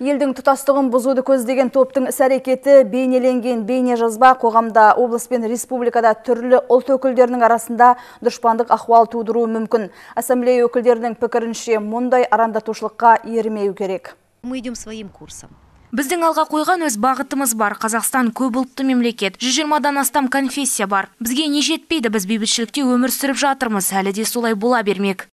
Елдің тұтастығын бұзуды көздеген топтың іс-әрекеті бейнеленген бейнежазба қоғамда облыс пен республикада түрлі ұлт өкілдерінің арасында дұшпандық ахуал тудыруы мүмкін. Ассамблея өкілдерінің пікірінше мұндай арандатушылыққа ермеу керек. Мы идем своим курсом. Біздің алға қойған өз бағытымыз бар. Қазақстан көп ұлтты мемлекет. 120-дан астам конфессия бар. Бізге не жетпейді, біз бейбітшілікте өмір сүріп жатырмыз. Әлі де солай бола бермек.